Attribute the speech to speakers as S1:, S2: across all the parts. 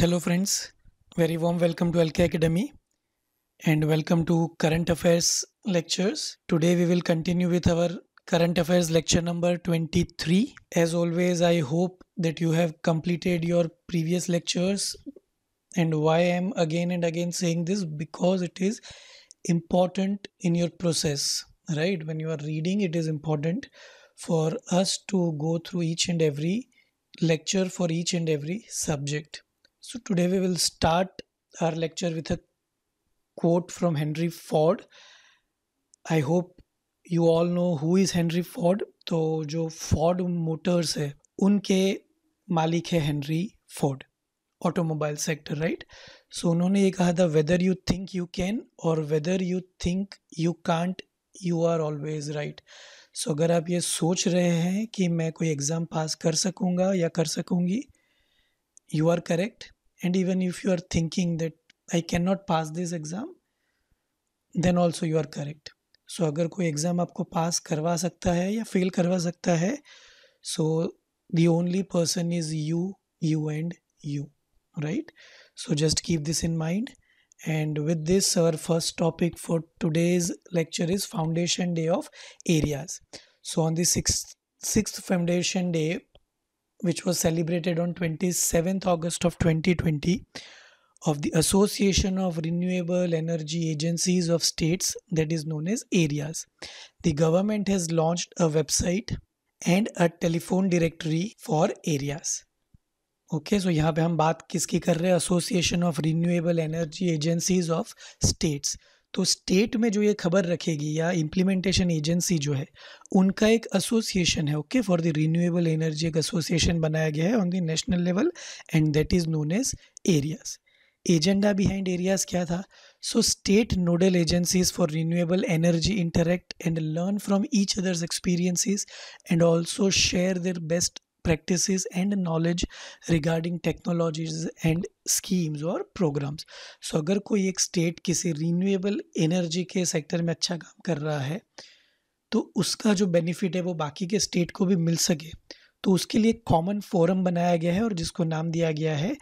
S1: Hello friends, very warm welcome to LK Academy and welcome to current affairs lectures. Today we will continue with our current affairs lecture number 23. As always, I hope that you have completed your previous lectures and why I am again and again saying this because it is important in your process, right? When you are reading, it is important for us to go through each and every lecture for each and every subject So today we will start our lecture with a quote from Henry Ford. I hope you all know who is Henry Ford. तो जो Ford Motors है उनके मालिक है Henry Ford automobile sector right so उन्होंने ये कहा था whether you think you can or whether you think you can't you are always right so अगर आप ये सोच रहे हैं कि मैं कोई एग्ज़ाम पास कर सकूँगा या कर सकूँगी you are correct and even if you are thinking that i cannot pass this exam then also you are correct so agar koi exam aapko pass karwa sakta hai ya fail karwa sakta hai so the only person is you you and you right so just keep this in mind and with this our first topic for today's lecture is foundation day of areas so on the 6th 6th foundation day which was celebrated on 27th August of 2020 of the Association of Renewable Energy Agencies of States that is known as AREAS. The government has launched a website and a telephone directory for areas okay so यहाँ पे हम बात किसकी कर रहे हैं association of renewable energy agencies of states तो state में जो ये खबर रखेगी या इम्प्लीमेंटेशन एजेंसी जो है उनका एक एसोसिएशन है okay for the renewable energy एक एसोसिएशन बनाया गया है on the national level and that is known as AREAS agenda behind AREAS क्या था so state nodal agencies for renewable energy interact and learn from each others experiences and also share their best practices and knowledge regarding technologies and schemes और programs so अगर कोई एक state किसी renewable energy के sector में अच्छा काम कर रहा है तो उसका जो बेनिफिट है वो बाकी के स्टेट को भी मिल सके तो उसके लिए कॉमन फोरम बनाया गया है और जिसको नाम दिया गया है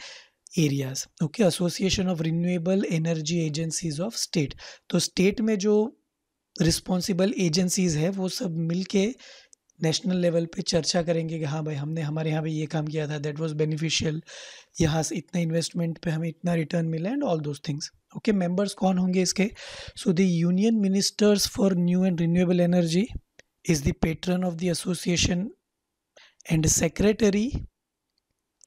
S1: AREAS okay association of renewable energy agencies of state तो स्टेट में जो रिस्पॉन्सिबल एजेंसीज है वो सब मिलके नेशनल लेवल पे चर्चा करेंगे कि हाँ भाई हमने हमारे यहाँ पे ये काम किया था दैट वाज बेनिफिशियल यहाँ से इतना इन्वेस्टमेंट पे हमें इतना रिटर्न मिला and all those things okay members कौन होंगे इसके so the union ministers for new and renewable energy is the patron of the association and secretary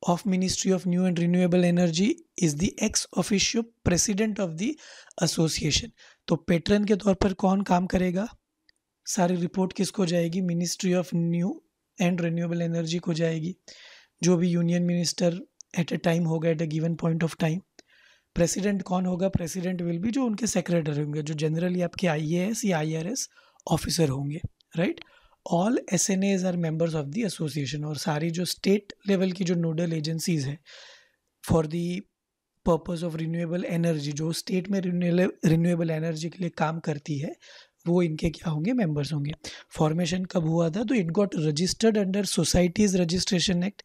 S1: of ministry of new and renewable energy is the ex officio president of the association तो patron के तौर पर कौन काम करेगा सारी report किसको जाएगी ministry of new and renewable energy को जाएगी जो भी union minister at a time होगा at a given point of time president कौन होगा प्रेसिडेंट विल भी जो उनके सेक्रेटरी होंगे जो जनरली आपके आई ए एस या आई आर एस ऑफिसर होंगे right all S N As are members of the association और सारी जो स्टेट लेवल की जो नोडल एजेंसीज है for the purpose of renewable energy जो स्टेट में रिन्यूएबल एनर्जी के लिए काम करती है वो इनके क्या होंगे मेंबर्स होंगे फॉर्मेशन कब हुआ था तो it got registered under societies registration act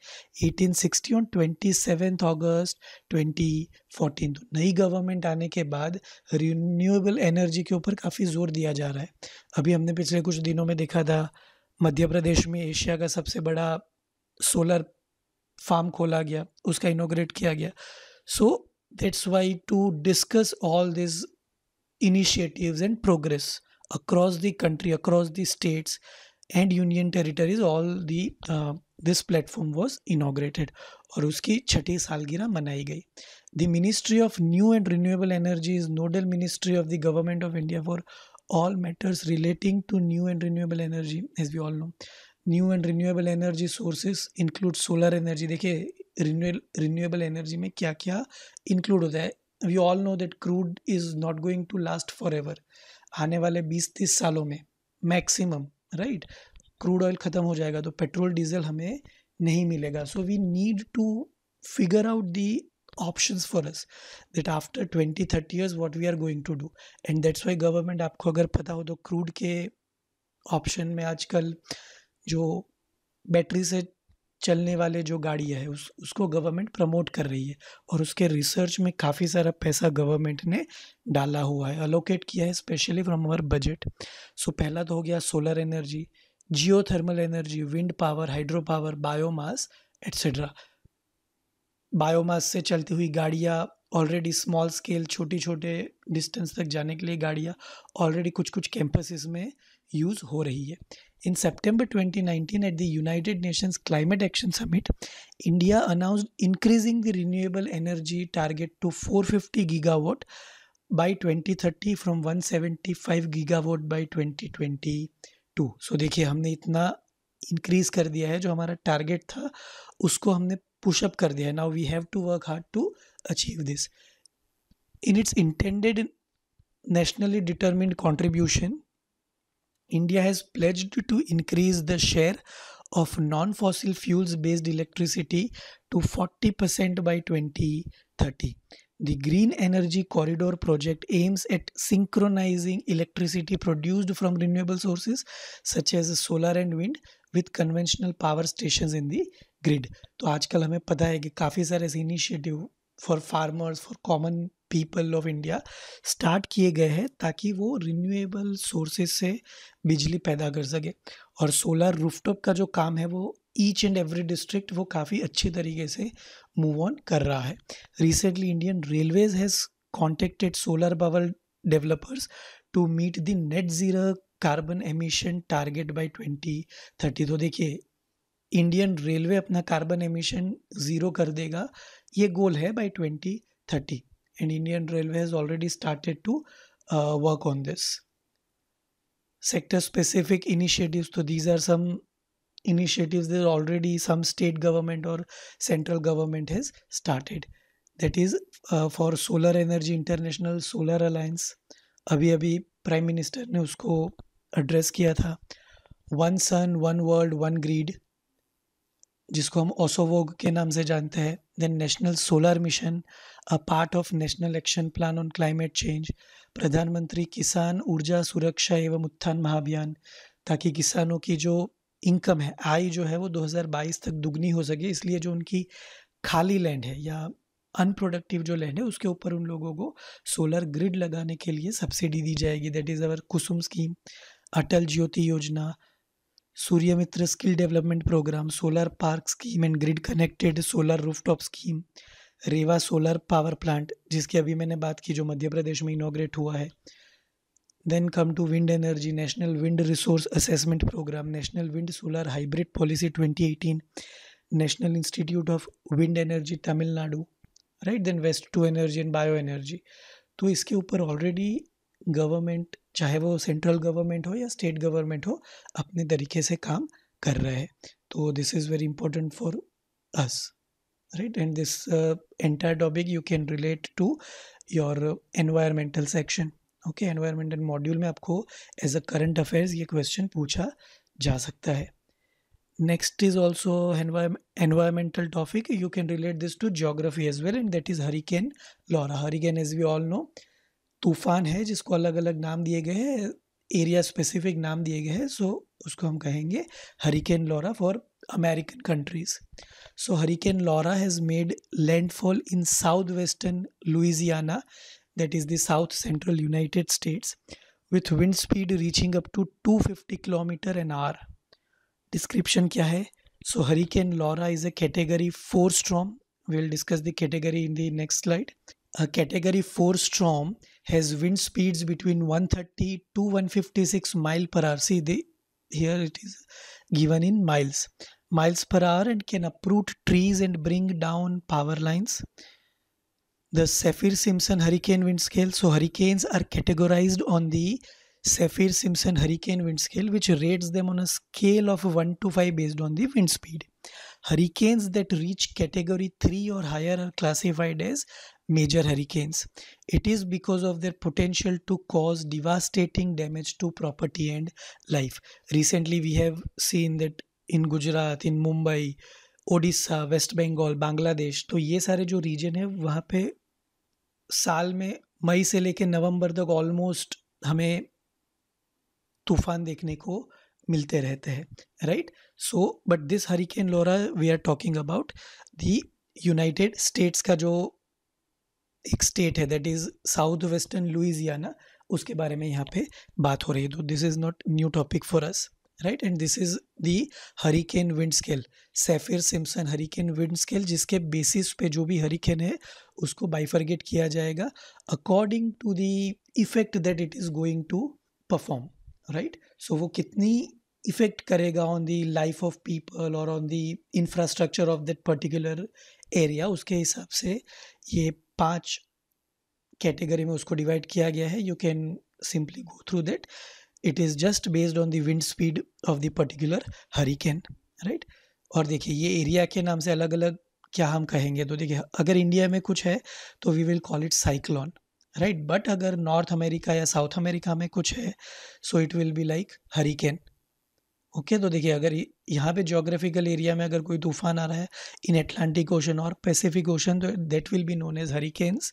S1: 1860 on twenty seventh August twenty fourteen तो नई गवर्नमेंट आने के बाद रिन्यूएबल एनर्जी के ऊपर काफ़ी जोर दिया जा रहा है अभी हमने पिछले कुछ दिनों में देखा था मध्य प्रदेश में एशिया का सबसे बड़ा सोलर फार्म खोला गया उसका इनोग्रेट किया गया so that's why to discuss all this initiatives and progress across the country across the states and union territories all the uh, this platform was inaugurated और उसकी छठी सालगिरह मनाई गई the ministry of new and renewable energy is nodal ministry of the government of India for all matters relating to new and renewable energy as we all know new and renewable energy sources include solar energy देखिए renewable energy में क्या क्या include होता है we all know that crude is not going to last forever आने वाले 20-30 सालों में मैक्सिमम राइट क्रूड ऑयल ख़त्म हो जाएगा तो पेट्रोल डीजल हमें नहीं मिलेगा so we need to figure out the option for us that after twenty thirty years what we are going to do and that's why government आपको अगर पता हो तो क्रूड के ऑप्शन में आजकल जो बैटरी से चलने वाले जो गाड़ियाँ है उस उसको गवर्नमेंट प्रमोट कर रही है और उसके रिसर्च में काफ़ी सारा पैसा गवर्नमेंट ने डाला हुआ है अलोकेट किया है specially from our budget so पहला तो हो गया solar energy geo thermal energy wind power hydro power biomass etcetera biomass से चलती हुई गाड़ियाँ ऑलरेडी स्मॉल स्केल छोटी छोटे डिस्टेंस तक जाने के लिए गाड़ियाँ ऑलरेडी कुछ कुछ कैंपसेस में यूज़ हो रही है In September 2019, at the United Nations Climate Action Summit, India announced increasing the renewable energy target to 450 gigawatt by 2030 from 175 gigawatt by 2022. so, देखिए हमने इतना इंक्रीज कर दिया है जो हमारा टारगेट था उसको हमने पुशअप कर दिया है now we have to work hard to achieve this in its intended nationally determined contribution India has pledged to increase the share of non fossil fuels based electricity to 40% by 2030. The Green Energy Corridor project aims at synchronizing electricity produced from renewable sources such as solar and wind with conventional power stations in the grid. So, today we know that there are many initiatives for farmers for common. People of India start किए गए हैं ताकि वो renewable sources से बिजली पैदा कर सके और सोलर रूफटॉप का जो काम है वो ईच एंड एवरी डिस्ट्रिक्ट वो काफ़ी अच्छे तरीके से मूव ऑन कर रहा है recently Indian railways has contacted solar power developers to meet the net zero carbon emission target by twenty thirty तो देखिए इंडियन रेलवे अपना कार्बन एमिशन ज़ीरो कर देगा ये गोल है by twenty thirty and Indian Railway has already started to uh, work on this. Sector specific initiatives, so these are some initiatives that already some state government or central government has started. That is uh, for Solar Energy International Solar Alliance. अभी अभी prime minister ने उसको address किया था one sun one world one grid जिसको हम ओसोवोग के नाम से जानते हैं then National Solar Mission, a part of National Action Plan on Climate Change, प्रधानमंत्री किसान ऊर्जा सुरक्षा एवं उत्थान महाअभियान ताकि किसानों की जो इनकम है आय जो है वो 2022 तक दुगनी हो सके इसलिए जो उनकी खाली लैंड है या अनप्रोडक्टिव जो लैंड है उसके ऊपर उन लोगों को सोलर ग्रिड लगाने के लिए सब्सिडी दी जाएगी that is our Kusum scheme Atal Jyoti Yojana Surya Mitra skill development program solar park scheme and grid connected solar rooftop scheme Rewa solar power plant जिसकी अभी मैंने बात की जो मध्य प्रदेश में इनोग्रेट हुआ है then come to wind energy national wind resource assessment programme national wind solar hybrid policy 2018 national institute of wind energy Tamil Nadu right then waste to energy and bio energy तो इसके ऊपर ऑलरेडी गवर्नमेंट चाहे वो central government हो या state government हो अपने तरीके से काम कर रहे हैं तो this is very important for us right and this entire topic you can relate to your environmental section okay environmental module में आपको एज अ करंट अफेयर्स ये क्वेश्चन पूछा जा सकता है next is also environmental topic you can relate this to geography as well and that is hurricane Laura hurricane as we all know तूफान है जिसको अलग अलग नाम दिए गए हैं एरिया स्पेसिफिक नाम दिए गए हैं सो उसको हम कहेंगे hurricane Laura for American countries so hurricane Laura has made landfall in south western Louisiana that is the south central United States with wind speed reaching up to two fifty kilometre and our description क्या है so hurricane Laura is a category four storm will discuss the category in the next slide category four storm has wind speeds between 130 to 156 mile per hour. See, the here it is given in miles, miles per hour, and can uproot trees and bring down power lines. The Saffir-Simpson hurricane wind scale. So hurricanes are categorized on the Saffir-Simpson hurricane wind scale, which rates them on a scale of 1 to 5 based on the wind speed. Hurricanes that reach category 3 or higher are classified as major hurricanes. It is because of their potential to cause devastating damage to property and life. Recently, we have seen that in Gujarat, in Mumbai, Odisha, West Bengal, Bangladesh, तो ये सारे जो region है वहाँ पे साल में मई से लेके नवंबर तक ऑलमोस्ट हमें तूफान देखने को मिलते रहते हैं right so but this hurricane Laura we are talking about the United States का जो एक स्टेट है that is south western Louisiana उसके बारे में यहाँ पे बात हो रही है तो this is not new topic for us right and this is the hurricane wind scale Saffir Simpson hurricane wind scale जिसके बेसिस पे जो भी हरिकेन है उसको बाइफरगेट किया जाएगा according to the effect that it is going to perform right so वो कितनी इफेक्ट करेगा on the life of people और on the infrastructure of that particular area उसके हिसाब से ये पांच कैटेगरी में उसको डिवाइड किया गया है you can simply go through that it is just based on the wind speed of the particular hurricane right और देखिए ये एरिया के नाम से अलग अलग क्या हम कहेंगे तो देखिए अगर इंडिया में कुछ है तो we will call it cyclone right but अगर नॉर्थ अमेरिका या साउथ अमेरिका में कुछ है so it will be like hurricane okay तो देखिए अगर यहाँ पे जोग्राफिकल एरिया में अगर कोई तूफान आ रहा है इन अटलांटिक ओशन और पैसिफिक ओशन तो that will be known as hurricanes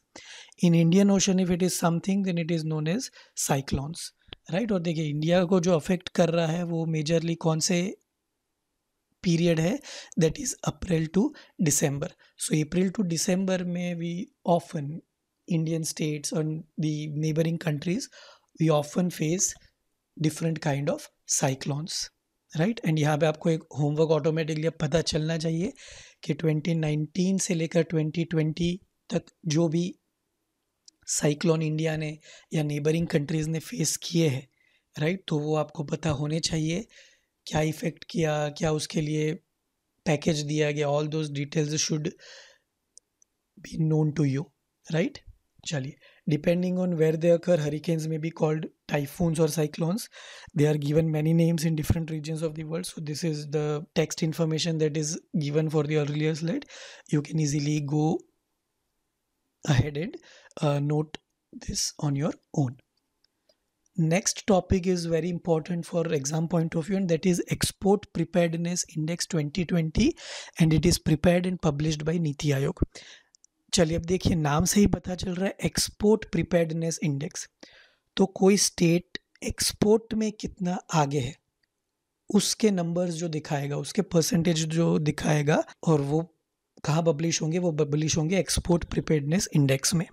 S1: in Indian Ocean if it is something then it is known as cyclones right और देखिए इंडिया को जो अफेक्ट कर रहा है वो मेजरली कौन से पीरियड है that is April to December so April to December में वी ऑफन इंडियन स्टेट्स और the neighbouring countries we often face different kind of cyclones right and यहाँ पे आपको एक होमवर्क ऑटोमेटिकली अब पता चलना चाहिए कि 2019 से लेकर 2020 तक जो भी साइक्लोन इंडिया ने या नेबरिंग कंट्रीज़ ने फेस किए हैं राइट तो वो आपको पता होने चाहिए क्या इफ़ेक्ट किया क्या उसके लिए पैकेज दिया गया all those details should be known to you right चलिए Depending on where they occur, hurricanes may be called typhoons or cyclones. They are given many names in different regions of the world. So, this is the text information that is given for the earlier slide. You can easily go ahead and uh, note this on your own. Next topic is very important for exam point of view and that is Export Preparedness Index 2020 and it is prepared and published by Niti Aayog. चलिए अब देखिए नाम से ही पता चल रहा है export preparedness index तो कोई स्टेट एक्सपोर्ट में कितना आगे है उसके नंबर्स जो दिखाएगा उसके परसेंटेज जो दिखाएगा और वो कहाँ पब्लिश होंगे वो पब्लिश होंगे एक्सपोर्ट प्रिपेयर्डनेस इंडेक्स में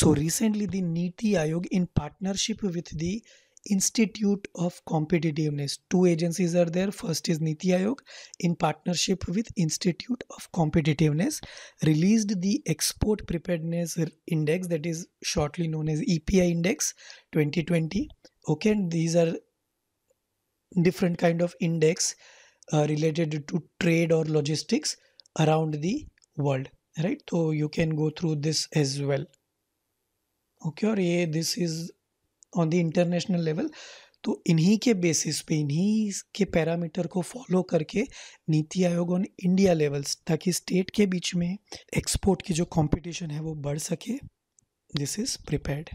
S1: so recently the NITI Aayog in partnership with the Institute of Competitiveness. Two agencies are there. First is Niti Aayog in partnership with Institute of Competitiveness released the Export Preparedness Index that is shortly known as EPI Index 2020. Okay, and these are different kind of index uh, related to trade or logistics around the world. Right, so you can go through this as well. Okay, or yeah, this is on the international level तो इन्हीं के basis पे इन्हीं के parameter को follow करके NITI Aayog on India levels ताकि state के बीच में एक्सपोर्ट की जो कंपटीशन है वो बढ़ सके this is prepared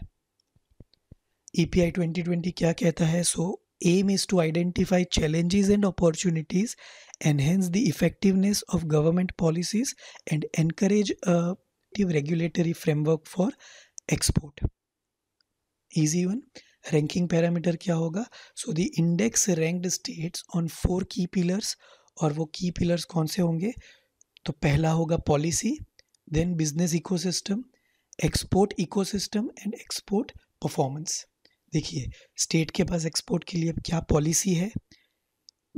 S1: E P I twenty twenty क्या कहता है so aim is to identify challenges and opportunities enhance the effectiveness of government policies and encourage regulatory framework for export easy one ranking parameter क्या होगा so the index ranked states on four key pillars और वो की pillars कौन से होंगे तो पहला होगा policy then business eco system export ecosystem and export performance देखिए स्टेट के पास एक्सपोर्ट के लिए क्या पॉलिसी है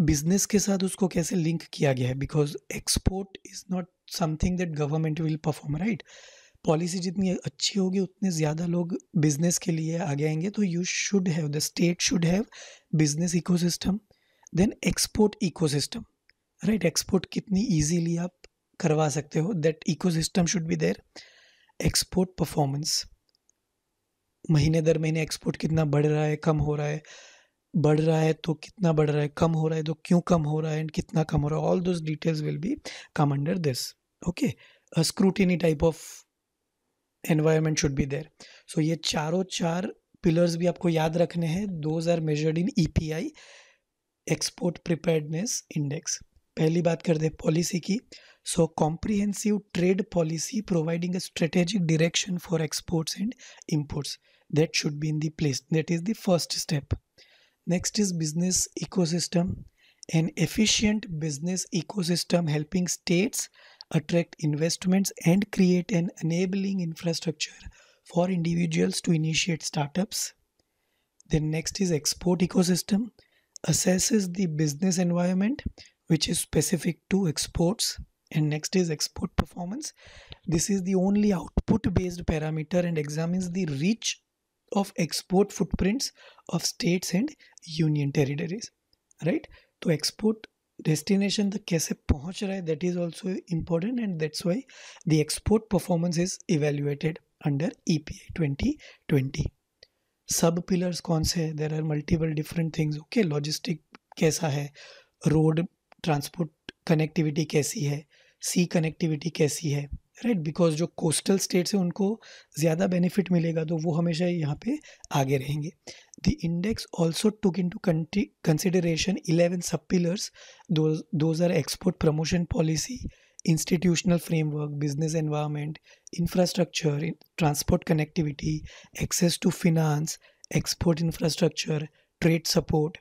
S1: बिजनेस के साथ उसको कैसे लिंक किया गया है because export is not something that government will perform right policy जितनी अच्छी होगी उतने ज़्यादा लोग बिजनेस के लिए आगे आएंगे तो you should have the state should have business ecosystem then export ecosystem right export कितनी ईजीली आप करवा सकते हो that ecosystem should be there export performance महीने दर महीने एक्सपोर्ट कितना बढ़ रहा है कम हो रहा है बढ़ रहा है तो कितना बढ़ रहा है कम हो रहा है तो क्यों कम हो रहा है एंड कितना कम हो रहा है all those details will be come under this okay scrutiny type of environment should be there so ये चारों चार पिलर्स भी आपको याद रखने हैं those are measured in E P I export preparedness index पहली बात कर दे पॉलिसी की so comprehensive trade policy providing a strategic direction for exports and imports that should be in the place that is the first step next is business ecosystem an efficient business ecosystem helping states attract investments, and create an enabling infrastructure for individuals to initiate startups. Then, next is export ecosystem, assesses the business environment which is specific to exports. And next is export performance. This is the only output based parameter and examines the reach of export footprints of states and union territories. Right? to export. Destination तक कैसे पहुंच रहा है that is also important and that's why the export performance is evaluated under E P I twenty twenty sub pillars कौन से हैं there are multiple different things okay logistic कैसा है रोड ट्रांसपोर्ट कनेक्टिविटी कैसी है सी कनेक्टिविटी कैसी है right because जो कोस्टल स्टेट्स हैं उनको ज़्यादा बेनिफिट मिलेगा तो वो हमेशा ही यहाँ पर आगे रहेंगे the index also took into consideration eleven sub pillars those are export promotion policy institutional framework business environment infrastructure transport connectivity access to finance export infrastructure trade support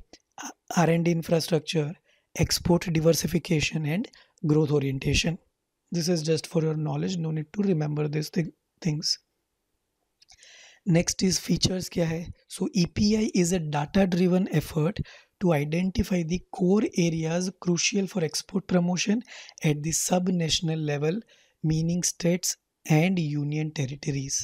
S1: R and infrastructure export diversification and growth orientation This is just for your knowledge, no need to remember these th things. Next is features kya hai So EPI is a data driven effort to identify the core areas crucial for export promotion at the sub-national level, meaning states and union territories.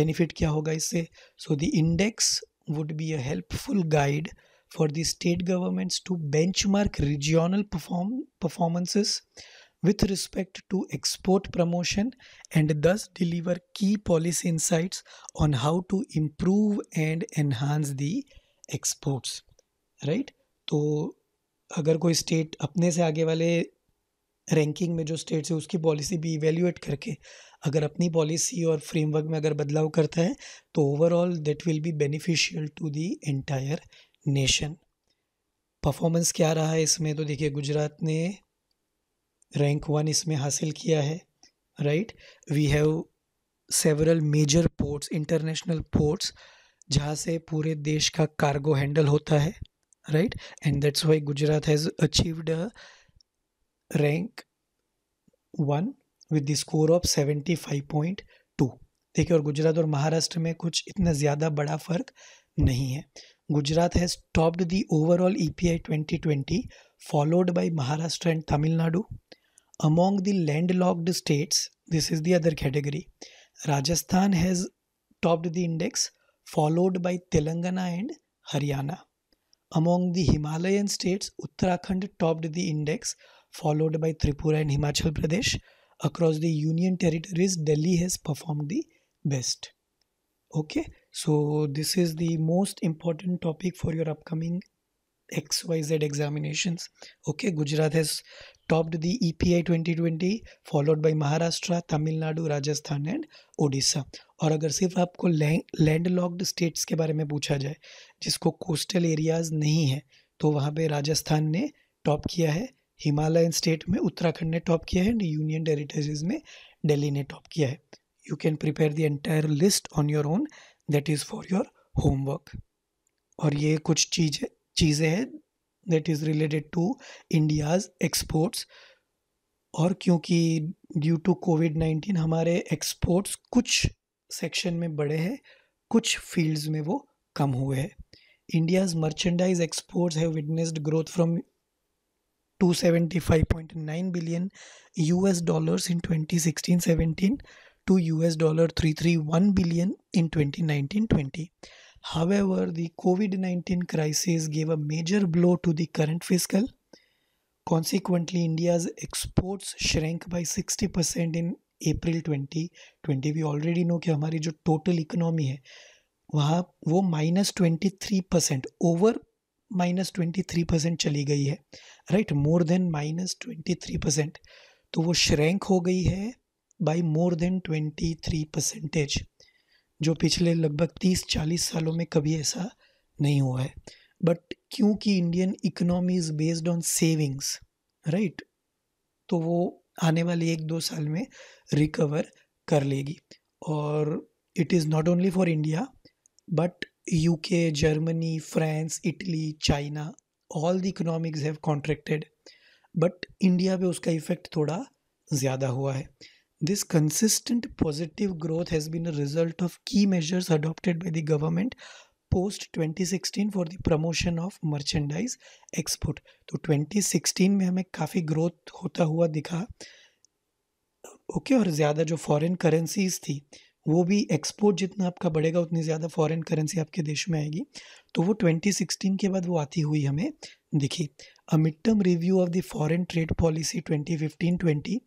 S1: Benefit kya hoga isse So the index would be a helpful guide for the state governments to benchmark regional perform performances with respect to export promotion and thus deliver key policy insights on how to improve and enhance the exports right तो अगर कोई state अपने से आगे वाले ranking में जो states है उसकी पॉलिसी भी इवेल्यूएट करके अगर अपनी पॉलिसी और फ्रेमवर्क में अगर बदलाव करता है तो overall that will be beneficial to the entire nation performance क्या रहा है इसमें तो देखिए गुजरात ने रैंक वन इसमें हासिल किया है right we have several major ports international ports जहाँ से पूरे देश का कार्गो हैंडल होता है right and that's why Gujarat has achieved rank one with the score of seventy five point two देखिए और गुजरात और महाराष्ट्र में कुछ इतना ज़्यादा बड़ा फ़र्क नहीं है Gujarat has topped the overall E P I twenty twenty followed by Maharashtra and Tamil Nadu Among the landlocked states, this is the other category. Rajasthan has topped the index, followed by Telangana and Haryana. Among the Himalayan states, Uttarakhand topped the index, followed by Tripura and Himachal Pradesh. Across the Union territories, Delhi has performed the best. Okay, so this is the most important topic for your upcoming XYZ examinations. Okay, Gujarat has topped the EPA 2020 followed by Maharashtra, Tamil Nadu, Rajasthan and Odisha. और अगर सिर्फ आपको land locked states के बारे में पूछा जाए जिसको कोस्टल एरियाज नहीं है तो वहाँ पे राजस्थान ने टॉप किया है हिमालयन स्टेट में उत्तराखंड ने टॉप किया है एंड यूनियन टेरिटरीज में दिल्ली ने टॉप किया है you can prepare the entire list on your own that is for your homework और ये कुछ चीज़ें चीज़ें हैं that is related to India's exports और क्योंकि ड्यू टू कोविड नाइन्टीन हमारे एक्सपोर्ट्स कुछ सेक्शन में बढ़े हैं कुछ फील्ड्स में वो कम हुए हैं India's merchandise exports have witnessed growth from 275.9 billion US dollars in 2016-17 to US dollar 331 billion in 2019-20. However, the COVID 19 crisis gave a major blow to the current fiscal. Consequently, India's exports shrank by 60% in April 2020 we already know कि हमारी जो total economy है वहाँ वो minus twenty three percent over minus twenty three percent चली गई है right more than minus twenty three percent तो वो श्रैंक हो गई है by more than twenty three percentage जो पिछले लगभग तीस चालीस सालों में कभी ऐसा नहीं हुआ है बट क्योंकि Indian economy is based on savings right तो वो आने वाले एक दो साल में रिकवर कर लेगी और it is not only for India but UK Germany France Italy China all the economics have contracted but India पे उसका इफ़ेक्ट थोड़ा ज़्यादा हुआ है This consistent positive growth has been a result of key measures adopted by the government post 2016 for the promotion of merchandise export तो 2016 में हमें काफ़ी ग्रोथ होता हुआ दिखा ओके और ज़्यादा जो फॉरेन करेंसीज थी वो भी एक्सपोर्ट जितना आपका बढ़ेगा उतनी ज़्यादा फॉरेन करेंसी आपके देश में आएगी तो वो 2016 के बाद वो आती हुई हमें देखिए a midterm review of the foreign trade policy 2015-20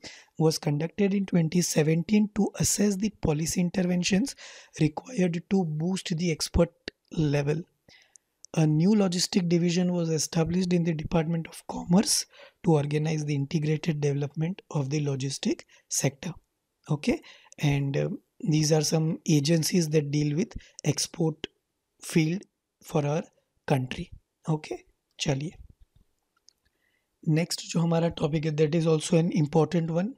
S1: was conducted in 2017 to assess the policy interventions required to boost the export level a new logistic division was established in the department of commerce to organize the integrated development of the logistic sector okay and um, these are some agencies that deal with export field for our country okay चलिए next जो हमारा topic है that is also an important one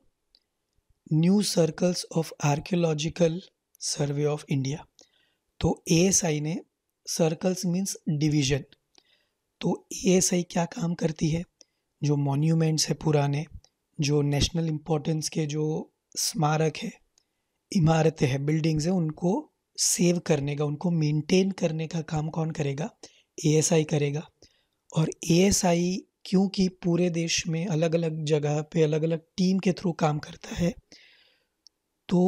S1: new circles of Archaeological Survey of India तो आई ने circles means division तो आई क्या काम करती है जो मॉन्यूमेंट्स है पुराने जो नेशनल इम्पोर्टेंस के जो स्मारक है इमारतें हैं बिल्डिंग्स हैं उनको सेव करने का उनको मेंटेन करने का काम कौन करेगा एएसआई करेगा और एएसआई क्योंकि पूरे देश में अलग अलग जगह पे अलग अलग टीम के थ्रू काम करता है तो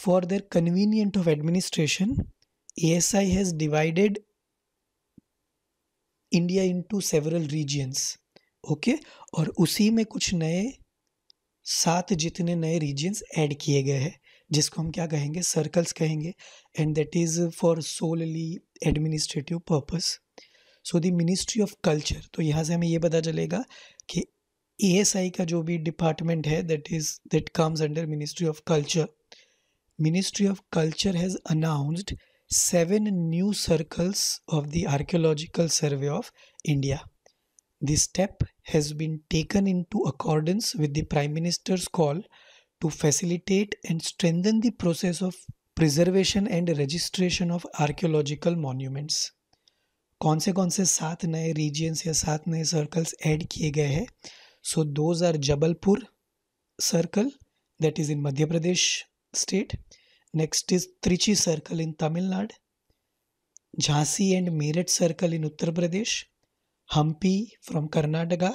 S1: for their convenient of administration ASI has divided India into several regions okay और उसी में कुछ नए सात जितने नए रीजियंस ऐड किए गए हैं जिसको हम क्या कहेंगे सर्कल्स कहेंगे and that is for solely administrative purpose so the ministry of Culture तो यहाँ से हमें ये पता चलेगा कि ए एस आई का जो भी डिपार्टमेंट है that is that comes under Ministry of Culture Ministry of Culture has announced seven new circles of the Archaeological Survey of India this step has been taken in to accordance with the prime Minister's call to facilitate and strengthen the process of preservation and registration of archaeological monuments कौन से कौन से सात नए regions या सात नए circles add किए गए हैं so those are Jabalpur circle that is in Madhya Pradesh state next is Trichy circle in Tamil Nadu Jhansi and Meerut circle in Uttar Pradesh Hampi from Karnataka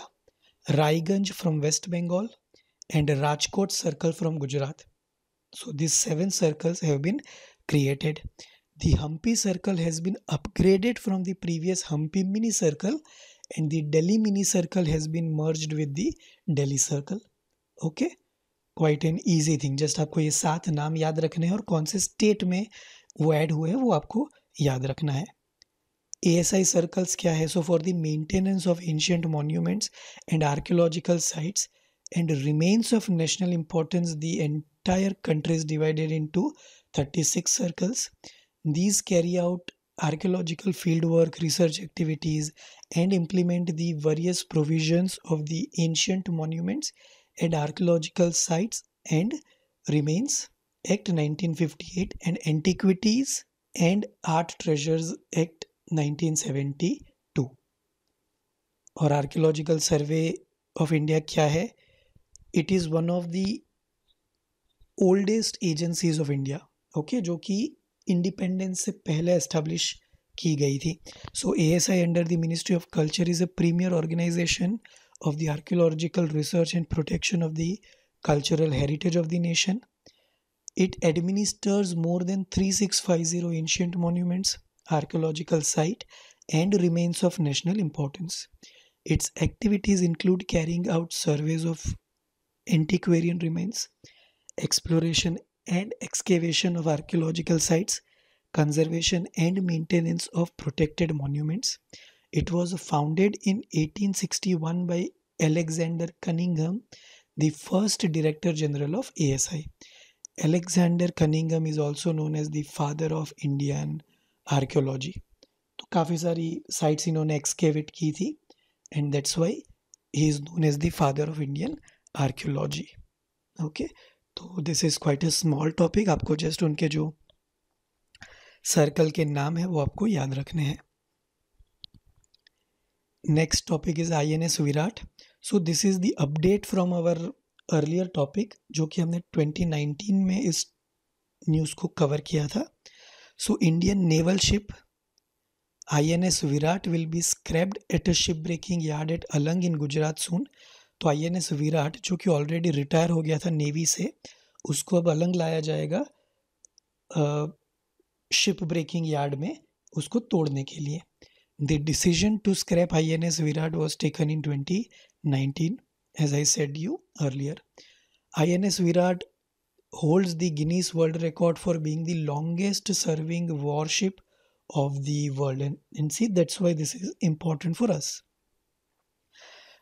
S1: Raiganj from West Bengal and Rajkot circle from Gujarat so this seven circles have been created The Hampi circle has been upgraded from the previous Hampi mini circle and the Delhi mini circle has been merged with the Delhi circle. Okay? Quite an easy thing just आपको ये सात नाम याद रखने हैं और कौन से स्टेट में वो ऐड हुए हैं वो आपको याद रखना है ए एस आई सर्कल्स क्या है so for the maintenance of ancient monuments and archaeological sites and remains of national importance the entire country is divided into thirty six circles These carry out archaeological fieldwork, research activities, and implement the various provisions of the Ancient Monuments and Archaeological Sites and Remains Act 1958 and Antiquities and Art Treasures Act 1972. और archaeological survey of India क्या है It is one of the oldest agencies of India. okay, जो कि independence से पहले establish की गई थी so A S I under the ministry of culture is a premier organisation of the archaeological research and protection of the cultural heritage of the nation it administers more than three six five zero ancient monuments archaeological site and remains of national importance its activities include carrying out surveys of antiquarian remains exploration and excavation of archaeological sites, conservation and maintenance of protected monuments. It was founded in 1861 by Alexander Cunningham, the first Director General of ASI. Alexander Cunningham is also known as the father of Indian archaeology. तो काफ़ी सारी sites इन्होंने excavate की थी and that's why he is known as the father of Indian archaeology okay तो this is quite a small topic आपको just उनके जो सर्कल के नाम है वो आपको याद रखने हैं next topic is I N S Virat so this is the update from our earlier topic जो कि हमने 2019 में इस न्यूज़ को कवर किया था so Indian naval ship I N S Virat will be scrapped at a ship breaking yard at Alang in Gujarat soon तो I N S Virat जो कि ऑलरेडी रिटायर हो गया था नेवी से उसको अब अलंग लाया जाएगा शिप ब्रेकिंग यार्ड में उसको तोड़ने के लिए the decision to scrap I N S Virat was taken in twenty nineteen as I said you earlier I N S Virat holds the Guinness world record for being the longest serving warship of the world And, and see, that's why this is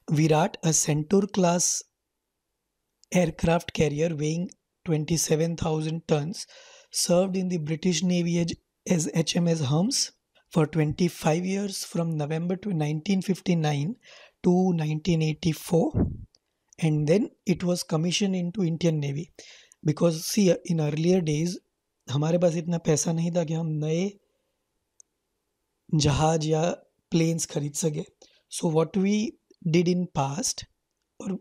S1: Virat, a Centaur class aircraft carrier weighing 27,000 tons, served in the British Navy as HMS Hermes for 25 years from November to 1959 to 1984 and then it was commissioned into Indian Navy because see in earlier days हमारे पास इतना पैसा नहीं था कि हम नए जहाज या प्लेन्स खरीद सके so what we did in past और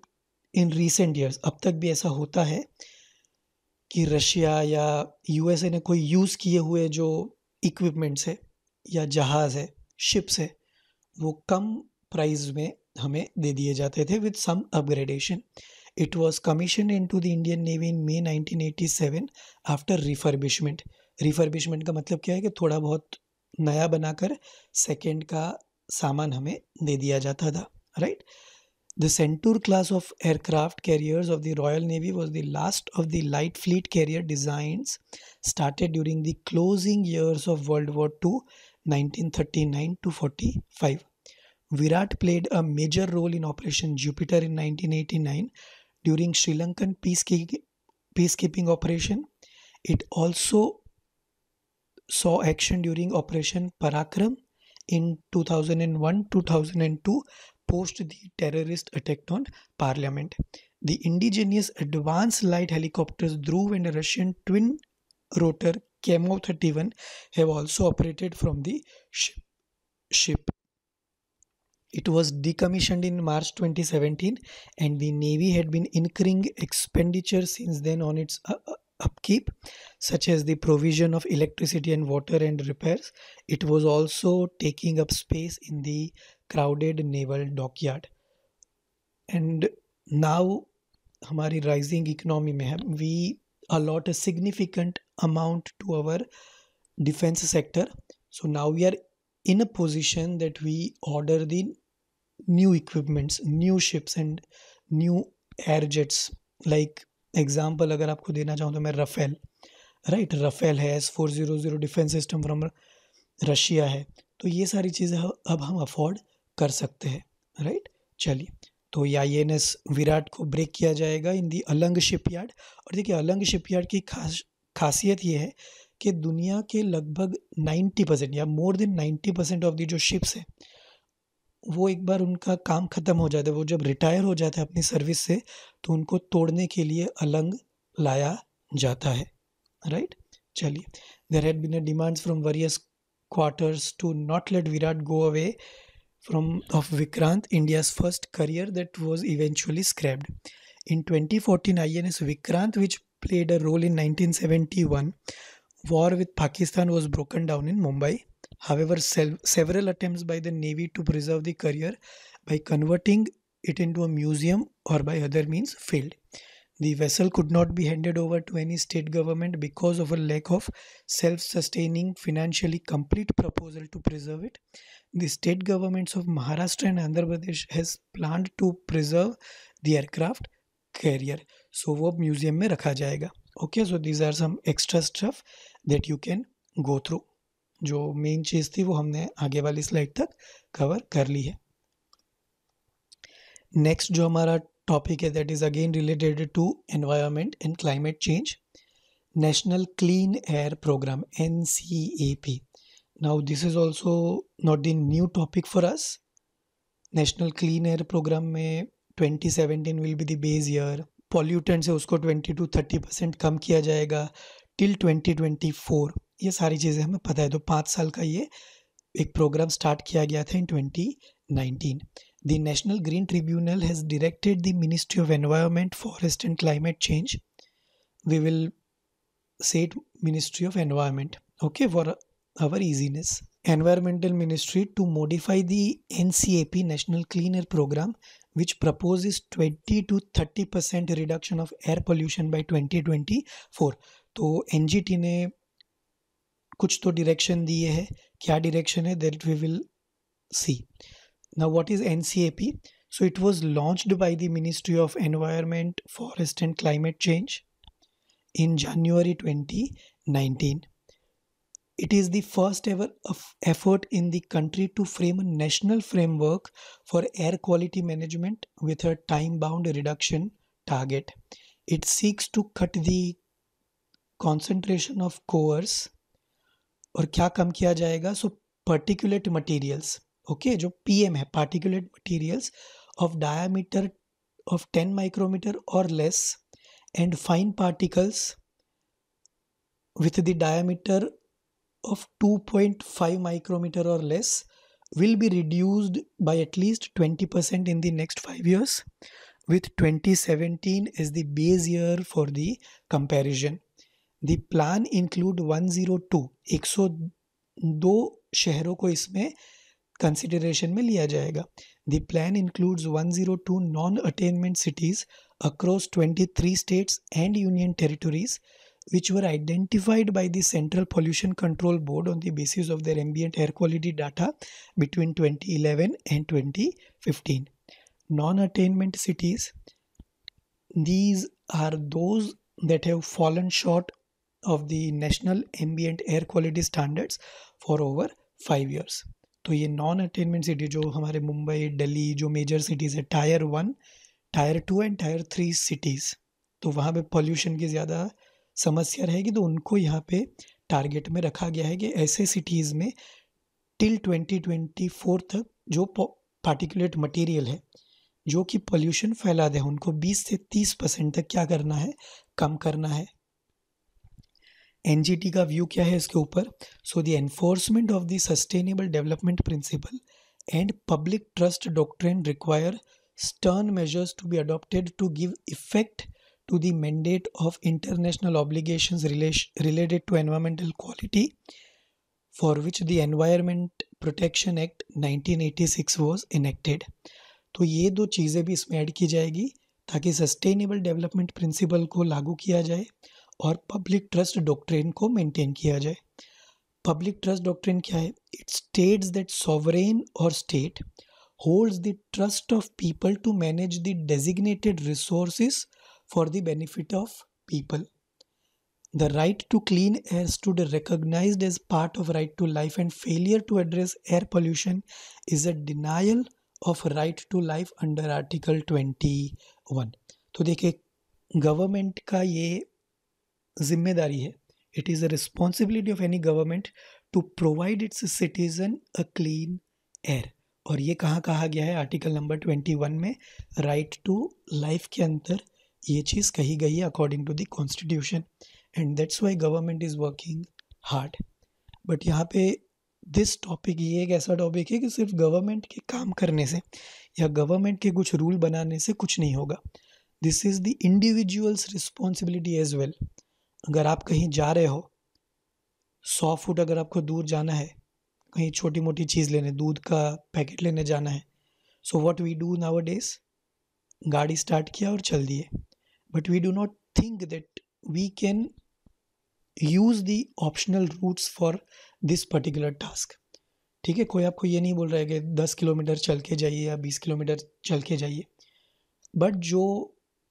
S1: इन रिसेंट ईयर्स अब तक भी ऐसा होता है कि रशिया या यूएसए ने कोई यूज़ किए हुए जो इक्विपमेंट्स है या जहाज़ है शिप्स है वो कम प्राइस में हमें दे दिए जाते थे with some upgradation it was commission into the Indian navy in May 1987 after refurbishment refurbishment का मतलब क्या है कि थोड़ा बहुत नया बनाकर सेकेंड का सामान हमें दे दिया जाता था right the Centur class of aircraft carriers of the Royal Navy was the last of the light fleet carrier designs started during the closing years of World War II, 1939 to 45. Virat played a major role in Operation Jupiter in 1989 during Sri Lankan peacekeeping, peacekeeping operation. It also saw action during Operation Parakram in 2001 2002 post the terrorist attack on parliament. The indigenous advanced light helicopters Dhruv and Russian twin rotor Kemo 31 have also operated from the ship. It was decommissioned in March 2017 and the Navy had been incurring expenditure since then on its uh, uh, upkeep, such as the provision of electricity and water and repairs. It was also taking up space in the crowded naval dock yard and now हमारी rising economy में है we allot a significant amount to our defence sector so now we are in a position that we order the new equipments new ships and new air jets like example अगर आपको देना चाहूँ तो मैं Rafale right Rafale है S four zero zero defence system from Russia है तो ये सारी चीज़ें अब हम अफोर्ड कर सकते हैं राइट चलिए तो या आई एन एस विराट को ब्रेक किया जाएगा इन दी अलंग शिपयार्ड और देखिए अलंग शिपयार्ड की खास खासियत ये है कि दुनिया के लगभग 90 percent or more than 90 percent of the जो शिप्स हैं वो एक बार उनका काम ख़त्म हो जाता है वो जब रिटायर हो जाते हैं अपनी सर्विस से तो उनको तोड़ने के लिए अलंग लाया जाता है राइट चलिए there had been demands from various quarters to not let Virat go away from of Vikrant, India's first carrier that was eventually scrapped. In 2014, INS Vikrant, which played a role in 1971, war with Pakistan was broken down in Mumbai. However, several attempts by the Navy to preserve the carrier by converting it into a museum or by other means failed. The vessel could not be handed over to any state government because of a lack of self sustaining, financially complete proposal to preserve it. The state governments of Maharashtra and Andhra Pradesh has planned to preserve the aircraft carrier. So, वो museum में rakha jayega. Okay, so these are some extra stuff that you can go through. जो main चीज़ थी वो हमने आगे वाली slide तक कवर कर ली है नेक्स्ट जो हमारा टॉपिक है that is again related to environment and climate change national clean air programme N C A P now this is also not the new topic for us national clean air programme में twenty seventeen will be देश year pollutant से उसको twenty to thirty percent कम किया जाएगा till twenty twenty four ये सारी चीज़ें हमें पता है तो पाँच साल का ये एक प्रोग्राम स्टार्ट किया गया था in twenty nineteen The National Green Tribunal has directed the Ministry of Environment, Forest and Climate Change. We will say it Ministry of Environment, okay, for our easiness. Environmental Ministry to modify the NCAP National Clean Air Program, which proposes 20 to 30 percent reduction of air pollution by 2024. So, NGT ने कुछ तो direction दिए है क्या direction है that we will see Now, what is NCAP? So, it was launched by the Ministry of Environment, Forest and Climate Change in January 2019. It is the first ever effort in the country to frame a national framework for air quality management with a time bound reduction target. It seeks to cut the concentration of coers. Or, क्या कम किया जाएगा So, particulate materials. Okay जो M है particulate materials of diameter of ten micrometre और less and fine particles with the diameter of 2.5 micrometre और less will be reduced by at least twenty percent in the next five years with 2017 is the base year for the comparison the plan include 102 102 शहरों को इसमें Consideration में लिया जाएगा the plan includes 102 non-attainment cities across 23 states and union territories which were identified by the Central Pollution Control Board on the basis of their ambient air quality data between 2011 and 2015. Non attainment cities, these are those that have fallen short of the national ambient air quality standards for over five years. तो ये non attainment city जो हमारे मुंबई दिल्ली जो major cities है tier one tier two and tier three cities तो वहाँ पे pollution की ज़्यादा समस्या रहेगी तो उनको यहाँ पे टारगेट में रखा गया है कि ऐसे सिटीज़ में टिल 2024 तक जो पार्टिकुलेट मटेरियल है जो कि पोल्यूशन फैला दे उनको 20 से 30 परसेंट तक क्या करना है कम करना है एन जी टी का व्यू क्या है इसके ऊपर so the enforcement of the sustainable development principle and public trust doctrine require stern measures to be adopted to give effect to the mandate of international obligation related to environmental quality for which the environment protection act nineteen eighty six was enacted तो ये दो चीज़ें भी इसमें add की जाएगी ताकि sustainable development principal को लागू किया जाए और पब्लिक ट्रस्ट डॉक्ट्रेन को मेंटेन किया जाए पब्लिक ट्रस्ट डॉक्ट्रेन क्या है इट स्टेट्स दैट सॉवरेन और state holds the trust of people to manage the designated resources for the benefit of people the right to clean air to stood recognise as part of right to life and failure to address air pollution is a denial of right to life under article twenty one तो देखिए government का ये जिम्मेदारी है it is a responsibility of any government to provide its citizen a clean air और ये कहाँ कहा गया है आर्टिकल नंबर ट्वेंटी वन में राइट टू लाइफ के अंतर ये चीज़ कही गई है according to the constitution and that's why government is working hard but यहाँ पे दिस टॉपिक ये एक ऐसा टॉपिक है कि सिर्फ गवर्नमेंट के काम करने से या गवर्नमेंट के कुछ रूल बनाने से कुछ नहीं होगा this is the individual's responsibility as well अगर आप कहीं जा रहे हो सौ फुट अगर आपको दूर जाना है कहीं छोटी मोटी चीज़ लेने दूध का पैकेट लेने जाना है so what we do nowadays गाड़ी स्टार्ट किया और चल दिए but we do not think that we can use the optional routes for this particular task ठीक है कोई आपको ये नहीं बोल रहा है कि दस किलोमीटर चल के जाइए या बीस किलोमीटर चल के जाइए बट जो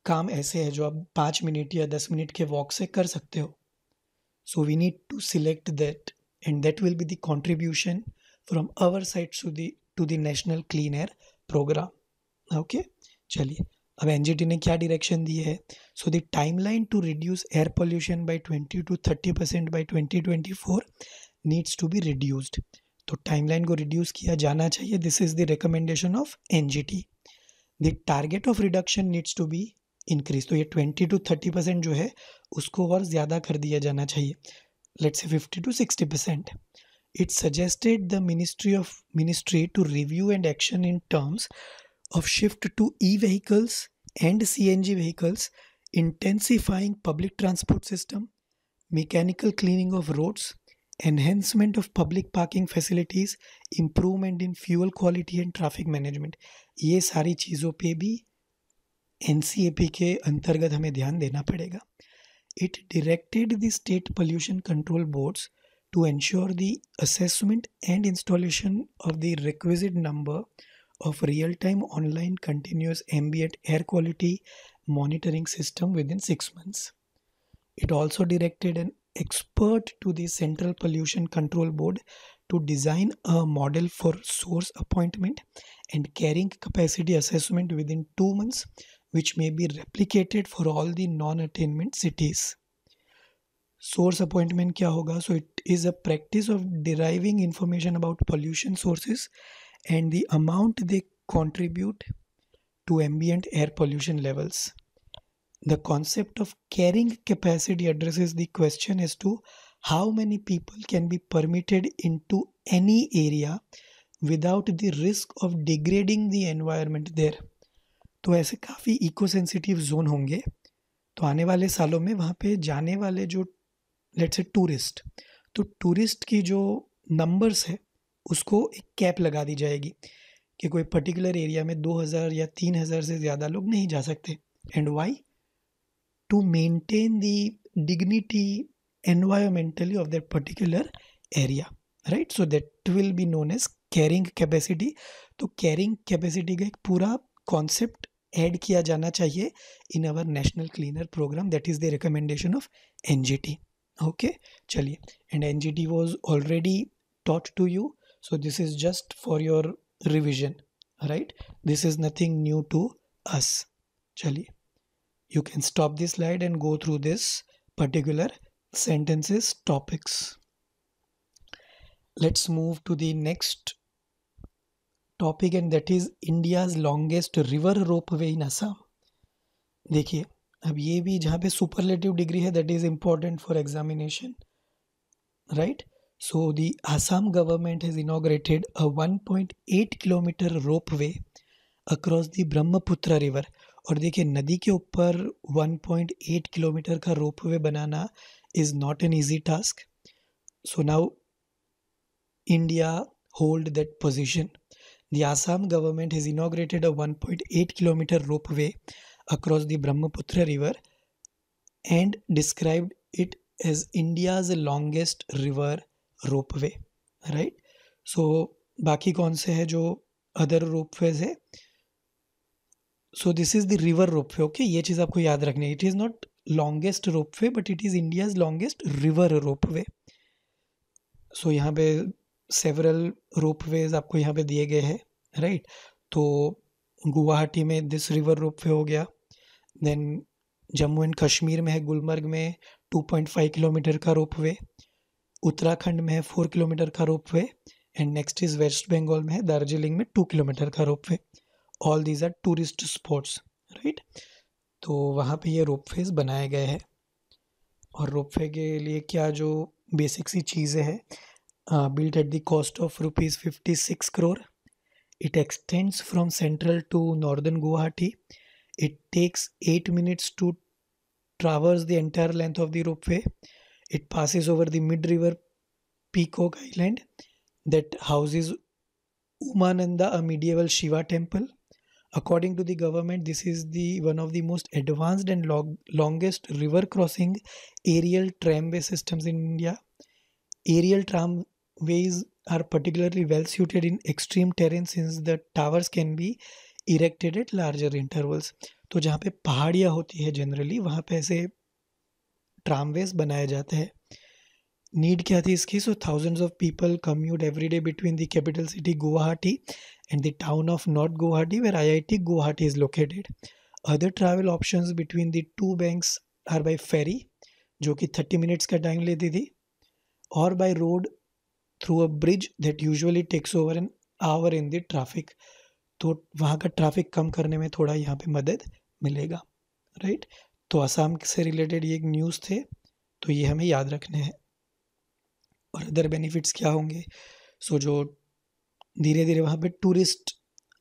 S1: काम ऐसे है जो आप पाँच मिनट या दस मिनट के वॉक से कर सकते हो so we need to select that and that will be the contribution from our side to the to the national clean air programme okay चलिए अब एन ने क्या डायरेक्शन दी है so the timeline to reduce air pollution by twenty to thirty percent by twenty twenty four needs to be reduced तो timeline को reduce किया जाना चाहिए this is the recommendation of N T the target of reduction needs to be increase तो ये twenty to thirty percent जो है उसको और ज़्यादा कर दिया जाना चाहिए let's say fifty to sixty percent it suggested the ministry of ministry to review and action in terms of shift to E vehicles and C N G vehicles intensifying public transport system mechanical cleaning of roads enhancement of public parking facilities improvement in fuel quality and traffic management ये सारी चीज़ों पर भी N के अंतर्गत हमें ध्यान देना पड़ेगा it directed the state pollution control boards to ensure the assessment and installation of the requisite number of real-time online continuous ambient air quality monitoring system within 6 months it also directed an expert to the central pollution control board to design a model for source appointment and carrying capacity assessment within 2 months which may be replicated for all the non-attainment cities. Source appointment kya hoga? So it is a practice of deriving information about pollution sources and the amount they contribute to ambient air pollution levels. The concept of carrying capacity addresses the question as to how many people can be permitted into any area without the risk of degrading the environment there. तो ऐसे काफ़ी eco sensitive zone होंगे तो आने वाले सालों में वहाँ पे जाने वाले जो लेट्स से टूरिस्ट तो टूरिस्ट की जो नंबर्स है उसको एक कैप लगा दी जाएगी कि कोई पर्टिकुलर एरिया में 2000 या 3000 से ज़्यादा लोग नहीं जा सकते and why to maintain the dignity environmentally of that particular area right so that will be known as carrying capacity तो कैरिंग कैपेसिटी का एक पूरा कॉन्सेप्ट ऐड किया जाना चाहिए in our national cleaner programme that is the recommendation of N G T okay चलिए and N G T was already taught to you so this is just for your revision right this is nothing new to us चलिए you can stop this light and go through this particular sentences topics let's move to the next topic and that is India's longest river ropeway in Assam देखिए अब ये भी जहाँ पे superlative degree है that is important for examination right so the Assam government has inaugurated a 1.8 kilometre ropeway across the Brahmaputra river और देखिए नदी के ऊपर 1.8 किलोमीटर का रोप वे बनाना is not an easy task so now India hold that position The Assam government has inaugurated a 1.8 kilometer ropeway across the Brahmaputra river and described it as India's longest river ropeway right so बाकी कौन से है जो other ropeways है so this is the river ropeway okay ये चीज़ आपको याद रखनी है it is not longest ropeway but it is India's longest river ropeway so यहाँ पे सेवरल रोप वेज आपको यहाँ पे दिए गए हैं राइट तो गुवाहाटी में दिस रिवर रोप वे हो गया देन जम्मू एंड कश्मीर में है गुलमर्ग में 2.5 किलोमीटर का रोप वे उत्तराखंड में है फोर किलोमीटर का ropeway and next is West Bengal में है दार्जिलिंग में टू किलोमीटर का ropeway all these are tourist spots right तो वहाँ पे ये रोप वेज बनाए गए हैं और रोप वे के लिए क्या जो बेसिक सी चीज़ें हैं uh, built at the cost of rupees 56 crore. It extends from central to northern Guwahati. It takes 8 minutes to traverse the entire length of the ropeway. It passes over the mid river Peacock Island that houses Umananda, a medieval Shiva temple. According to the government, this is the one of the most advanced and log- longest river crossing aerial tramway systems in India. Aerial tram ways are particularly well suited in extreme terrain since the towers can be erected at larger intervals तो जहाँ पे पहाड़ियाँ होती है generally वहाँ पे ऐसे tramways बनाए जाते हैं नीड क्या थी इसकी so thousands of people commute every day between the capital city Guwahati and the town of north Guwahati where I I T Guwahati is located other travel option between the two banks are by ferry जो कि thirty minutes का time लेती थी और by road through a bridge that usually takes over an hour in the traffic तो वहाँ का traffic कम करने में थोड़ा यहाँ पे मदद मिलेगा राइट तो आसाम से रिलेटेड ये एक न्यूज़ थे तो ये हमें याद रखने हैं और अदर बेनिफिट्स क्या होंगे सो जो धीरे धीरे वहाँ पे टूरिस्ट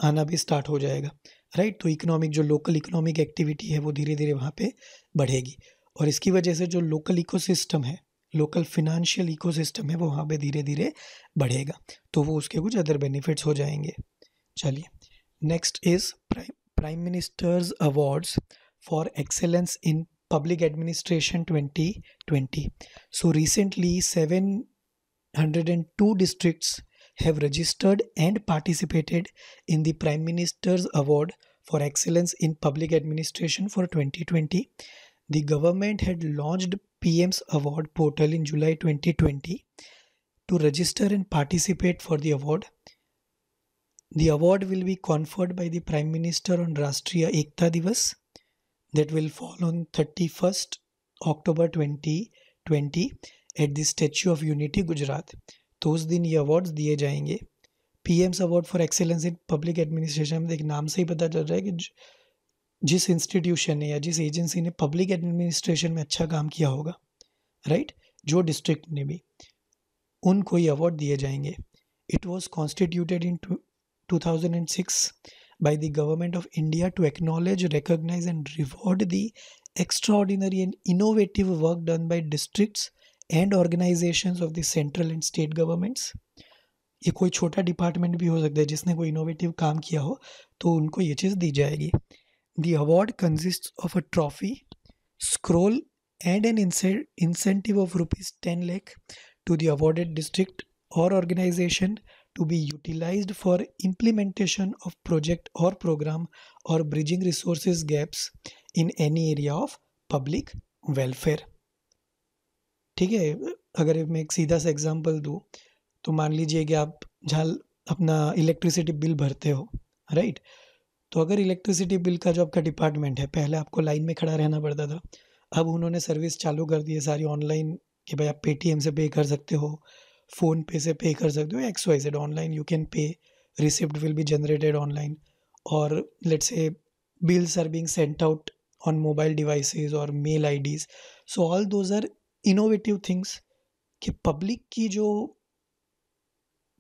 S1: आना भी स्टार्ट हो जाएगा राइट तो इकोनॉमिक जो लोकल इकोनॉमिक एक्टिविटी है वो धीरे धीरे वहाँ पे बढ़ेगी और इसकी वजह से जो लोकल इकोसिस्टम है लोकल फिनंशियल इकोसिस्टम है वो वहाँ पर धीरे धीरे बढ़ेगा तो वो उसके कुछ अदर बेनिफिट्स हो जाएंगे चलिए next is prime minister's awards for excellence in public administration 2020 so recently seven hundred and two district have registered and participated in the prime minister's award for excellence in public administration for 2020 the government had launched PM's Award portal in July 2020 to register and participate for the award. The award will be conferred by the Prime Minister on Rashtriya Ekta Divas that will fall on 31st October 2020 at the Statue of Unity, Gujarat. Those din ye awards diye jayenge. PM's award for excellence in public administration, administration में एक नाम से ही पता चल रहा है जिस institution ने या जिस एजेंसी ने पब्लिक एडमिनिस्ट्रेशन में अच्छा काम किया होगा राइट जो डिस्ट्रिक्ट ने भी उनको ये अवार्ड दिए जाएंगे it was constituted in two thousand and six by the government of India to acknowledge recognise and reward the extraordinary and innovative work done by district and organisation of the central and state governments ये कोई छोटा department भी हो सकता है जिसने कोई innovative काम किया हो तो उनको ये चीज़ दी जाएगी The award consists of a trophy, scroll, and an incentive of rupees 10 lakh to the awarded district or organization to be utilized for implementation of project or program or bridging resources gaps in any area of public welfare ठीक है अगर मैं एक सीधा सा example दूँ तो मान लीजिए कि आप जहाँ अपना इलेक्ट्रिसिटी बिल भरते हो राइट right? तो अगर इलेक्ट्रिसिटी बिल का जो आपका डिपार्टमेंट है पहले आपको लाइन में खड़ा रहना पड़ता था अब उन्होंने सर्विस चालू कर दी है सारी ऑनलाइन कि भाई आप पेटीएम से पे कर सकते हो फ़ोन पे से पे कर सकते हो X Y Z online you can pay receipt will be generated online और let's say bills are being sent out mobile mobile और mail IDs so all those are innovative things कि public की जो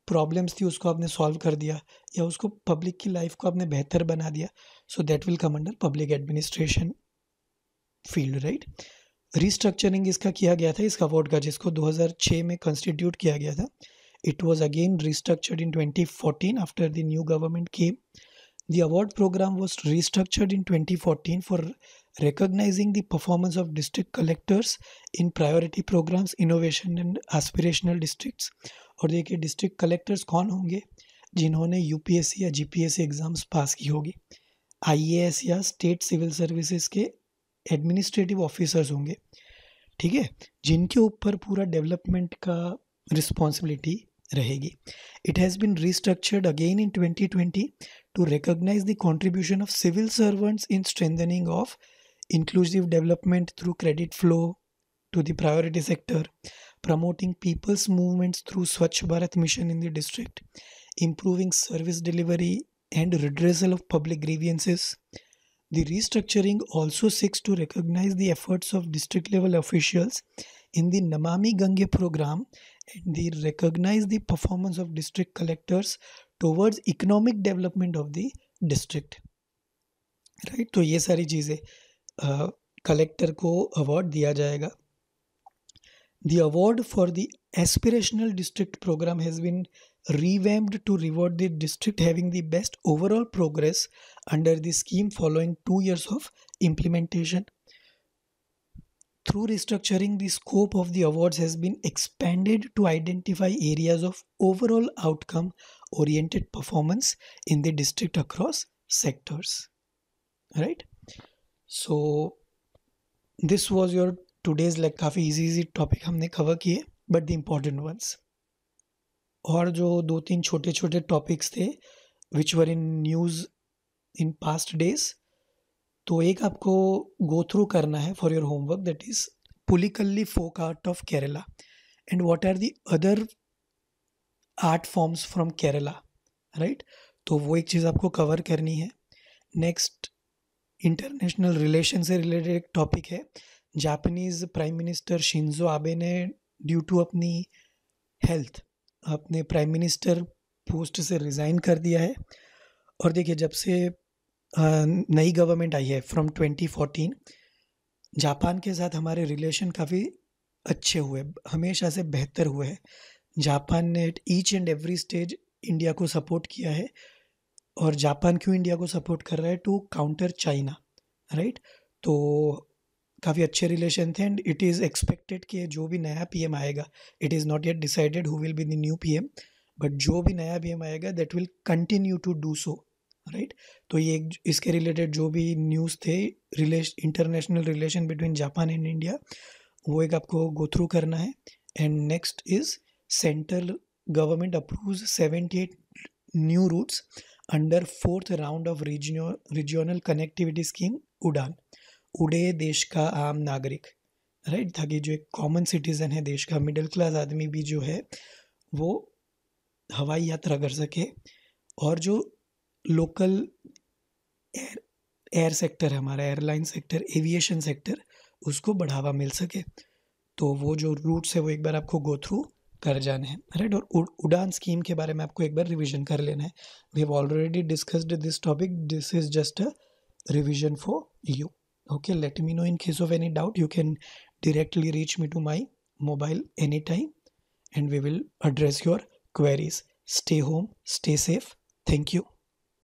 S1: problems थी उसको आपने solve कर दिया या उसको पब्लिक की लाइफ को आपने बेहतर बना दिया so that will come under public administration field right restructuring इसका किया गया था इस अवार्ड का जिसको 2006 में कंस्टिट्यूट किया गया था it was again restructured in 2014 after the new government came the award programme was restructured in twenty 2014 for recognising the performance of district collectors in priority programmes innovation and aspirational district और देखिए district collectors कौन होंगे जिन्होंने UPSC या GPSC exams पास की होगी IAS या state civil services के एडमिनिस्ट्रेटिव ऑफिसर्स होंगे ठीक है जिनके ऊपर पूरा डेवलपमेंट का रिस्पॉन्सिबिलिटी रहेगी it has been restructured again in 2020 to recognise the contribution of civil servants in strengthening of inclusive development through credit flow to the priority sector promoting people's movements through Swachh Bharat mission in the district improving service delivery and redressal of public grievances. The restructuring also seeks to recognize the efforts of district level officials in the Namami Gange program and they recognize the performance of district collectors towards economic development of the district. Right, so ये सारी चीज़ें collector को award दिया जाएगा the award for the aspirational district programme has been revamped to reward the district having the best overall progress under the scheme following two years of implementation. Through restructuring, the scope of the awards has been expanded to identify areas of overall outcome oriented performance in the district across sectors. Right? So, this was your today's like coffee easy easy topic हमने covered but the important ones. और जो दो तीन छोटे छोटे topics थे which were in news in past days तो एक आपको गो थ्रू करना है for your homework that is Pulikali folk art of Kerala and what are the other art forms from Kerala right तो वो एक चीज़ आपको कवर करनी है नेक्स्ट इंटरनेशनल रिलेशन से रिलेटेड एक टॉपिक है Japanese prime minister Shinzo Abe ने ड्यू टू अपनी हेल्थ आपने प्राइम मिनिस्टर पोस्ट से रिज़ाइन कर दिया है और देखिए जब से नई गवर्नमेंट आई है फ्रॉम 2014 जापान के साथ हमारे रिलेशन काफ़ी अच्छे हुए हमेशा से बेहतर हुए हैं जापान ने each and every stage India को सपोर्ट किया है और जापान क्यों इंडिया को सपोर्ट कर रहा है टू काउंटर चाइना राइट तो काफ़ी अच्छे रिलेशन थे एंड इट इज़ एक्सपेक्टेड कि जो भी नया पीएम आएगा it is not yet decided who will be the new PM but जो भी नया पीएम आएगा that will continue to do so right तो ये इसके रिलेटेड जो भी न्यूज़ थे relation international relation between Japan and India वो एक आपको गो थ्रू करना है and next is central government approve seventy eight new routes under fourth round of regional connectivity scheme Udan उड़े देश का आम नागरिक राइट ताकि जो एक कॉमन सिटीज़न है देश का मिडिल क्लास आदमी भी जो है वो हवाई यात्रा कर सके और जो लोकल एयर एयर सेक्टर है हमारा एयरलाइन सेक्टर एविएशन सेक्टर उसको बढ़ावा मिल सके तो वो जो रूट्स है वो एक बार आपको गो थ्रू कर जाने हैं राइट और उड़ान स्कीम के बारे में आपको एक बार रिवीजन कर लेना है we have already discussed this topic this is just a revision for you okay let me know in case of any doubt you can directly reach me to my mobile anytime and we will address your queries stay home stay safe thank you